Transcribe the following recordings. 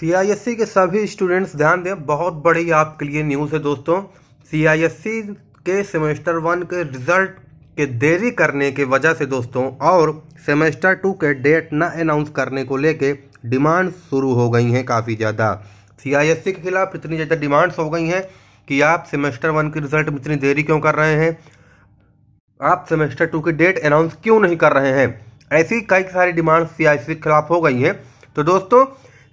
सी e के सभी students ध्यान दें बहुत बड़ी आपके लिए न्यूज़ है दोस्तों सी e के सेमेस्टर वन के रिजल्ट के देरी करने के वजह से दोस्तों और सेमेस्टर टू के डेट न अनाउंस करने को लेके डिमांड शुरू हो गई हैं काफ़ी ज़्यादा सी e के खिलाफ इतनी ज़्यादा डिमांड्स हो गई हैं कि आप सेमेस्टर वन के रिजल्ट में इतनी देरी क्यों कर रहे हैं आप सेमेस्टर टू की डेट अनाउंस क्यों नहीं कर रहे हैं ऐसी कई सारी डिमांड्स सी के खिलाफ हो गई हैं तो दोस्तों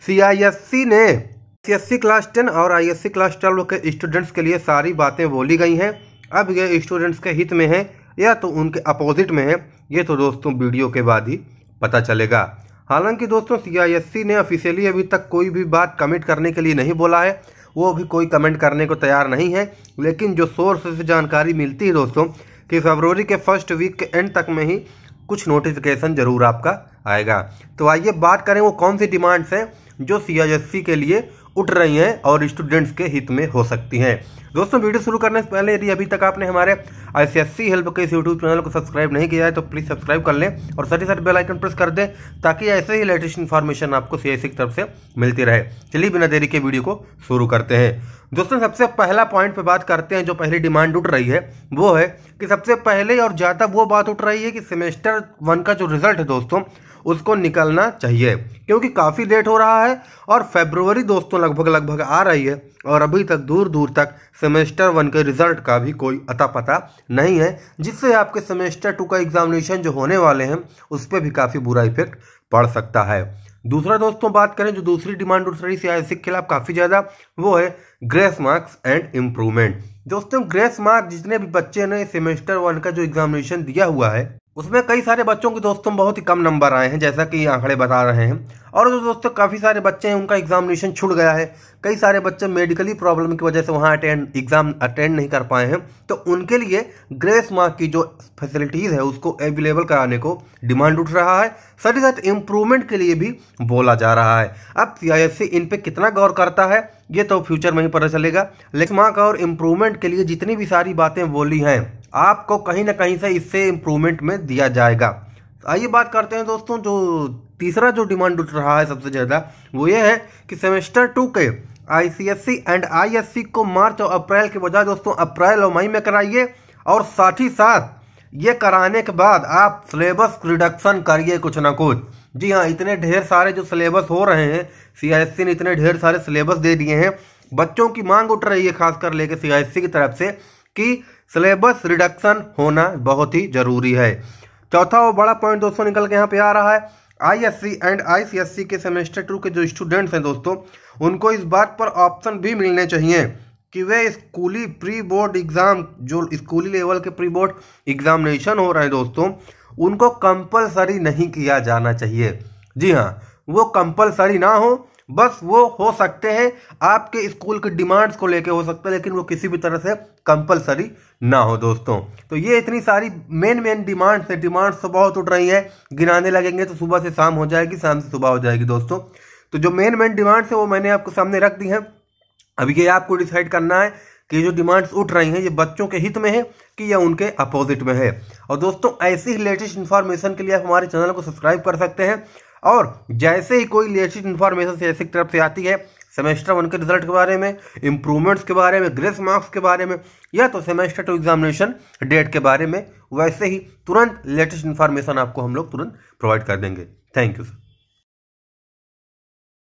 सीआईएससी ने सी क्लास टेन और आईएससी क्लास ट्वेल्व के स्टूडेंट्स के लिए सारी बातें बोली गई हैं अब ये स्टूडेंट्स के हित में है या तो उनके अपोजिट में है ये तो दोस्तों वीडियो के बाद ही पता चलेगा हालांकि दोस्तों सीआईएससी ने ऑफिशियली अभी तक कोई भी बात कमेंट करने के लिए नहीं बोला है वो अभी कोई कमेंट करने को तैयार नहीं है लेकिन जो सोर्स से जानकारी मिलती है दोस्तों कि फरवरी के फर्स्ट वीक के एंड तक में ही कुछ नोटिफिकेशन ज़रूर आपका आएगा तो आइए बात करें वो कौन सी डिमांड्स हैं जो सी के लिए उठ रही हैं और स्टूडेंट्स के हित में हो सकती हैं दोस्तों वीडियो शुरू करने से पहले यदि अभी तक आपने हमारे आई हेल्प के इस यूट्यूब चैनल को सब्सक्राइब नहीं किया है तो प्लीज़ सब्सक्राइब कर लें और साथ ही साथ बेल आइकन प्रेस कर दें ताकि ऐसे ही लेटेस्ट इन्फॉर्मेशन आपको सी की तरफ से मिलती रहे चलिए बिना देरी के वीडियो को शुरू करते हैं दोस्तों सबसे पहला पॉइंट पर बात करते हैं जो पहली डिमांड उठ रही है वो है कि सबसे पहले और ज़्यादा वो बात उठ रही है कि सेमेस्टर वन का जो रिजल्ट है दोस्तों उसको निकलना चाहिए क्योंकि काफ़ी लेट हो रहा है और फेब्रुवरी दोस्तों लगभग लगभग आ रही है और अभी तक दूर दूर तक सेमेस्टर वन के रिजल्ट का भी कोई अता पता नहीं है जिससे आपके सेमेस्टर टू का एग्जामिनेशन जो होने वाले हैं उस पर भी काफ़ी बुरा इफेक्ट पड़ सकता है दूसरा दोस्तों बात करें जो दूसरी डिमांड उठरी सी के खिलाफ काफ़ी ज़्यादा वो है ग्रेस मार्क्स एंड इम्प्रूवमेंट दोस्तों ग्रेस मार्क्स जितने भी बच्चे ने सेमेस्टर वन का जो एग्जामिनेशन दिया हुआ है उसमें कई सारे बच्चों के दोस्तों बहुत ही कम नंबर आए हैं जैसा कि आंकड़े बता रहे हैं और जो दोस्तों काफ़ी सारे बच्चे हैं उनका एग्जामिनेशन छूट गया है कई सारे बच्चे मेडिकली प्रॉब्लम की वजह से वहाँ अटेंड एग्ज़ाम अटेंड नहीं कर पाए हैं तो उनके लिए ग्रेस मार्क की जो फैसिलिटीज़ है उसको अवेलेबल कराने को डिमांड उठ रहा है साथ ही साथ इम्प्रूवमेंट के लिए भी बोला जा रहा है अब सी इन पर कितना गौर करता है ये तो फ्यूचर में ही पता चलेगा लेकिन मार्क और इम्प्रूवमेंट के लिए जितनी भी सारी बातें बोली हैं आपको कहीं ना कहीं से इससे इम्प्रूवमेंट में दिया जाएगा आइए बात करते हैं दोस्तों जो तीसरा जो डिमांड उठ रहा है सबसे ज़्यादा वो ये है कि सेमेस्टर टू के आईसीएससी एंड आईएससी को मार्च और अप्रैल के बजाय दोस्तों अप्रैल और मई में कराइए और साथ ही साथ ये कराने के बाद आप सिलेबस रिडक्शन करिए कुछ ना कुछ जी हाँ इतने ढेर सारे जो सिलेबस हो रहे हैं सी ने इतने ढेर सारे सिलेबस दे दिए हैं बच्चों की मांग उठ रही है खासकर लेके सी की तरफ से कि सिलेबस रिडक्शन होना बहुत ही जरूरी है चौथा और बड़ा पॉइंट दोस्तों निकल के यहाँ पे आ रहा है आईएससी एंड आईसीएससी के सेमेस्टर टू के जो स्टूडेंट्स हैं दोस्तों उनको इस बात पर ऑप्शन भी मिलने चाहिए कि वे स्कूली प्री बोर्ड एग्ज़ाम जो स्कूली लेवल के प्री बोर्ड एग्जामिनेशन हो रहे हैं दोस्तों उनको कंपलसरी नहीं किया जाना चाहिए जी हाँ वो कंपलसरी ना हो बस वो हो सकते हैं आपके स्कूल के डिमांड्स को लेके हो सकते हैं लेकिन वो किसी भी तरह से कंपलसरी ना हो दोस्तों तो ये इतनी सारी मेन मेन डिमांड्स है डिमांड्स तो बहुत उठ रही हैं गिनाने लगेंगे तो सुबह से शाम हो जाएगी शाम से सुबह हो जाएगी दोस्तों तो जो मेन मेन डिमांड्स है वो मैंने आपको सामने रख दी है अब ये आपको डिसाइड करना है कि जो डिमांड्स उठ रही हैं ये बच्चों के हित में है कि या उनके अपोजिट में है और दोस्तों ऐसी ही लेटेस्ट इन्फॉर्मेशन के लिए आप हमारे चैनल को सब्सक्राइब कर सकते हैं और जैसे ही कोई लेटेस्ट इन्फॉर्मेशन जैसे की तरफ से आती है सेमेस्टर वन के रिजल्ट के बारे में इम्प्रूवमेंट्स के बारे में ग्रेस मार्क्स के बारे में या तो सेमेस्टर टू एग्जामिनेशन डेट के बारे में वैसे ही तुरंत लेटेस्ट इन्फॉर्मेशन आपको हम लोग तुरंत प्रोवाइड कर देंगे थैंक यू सर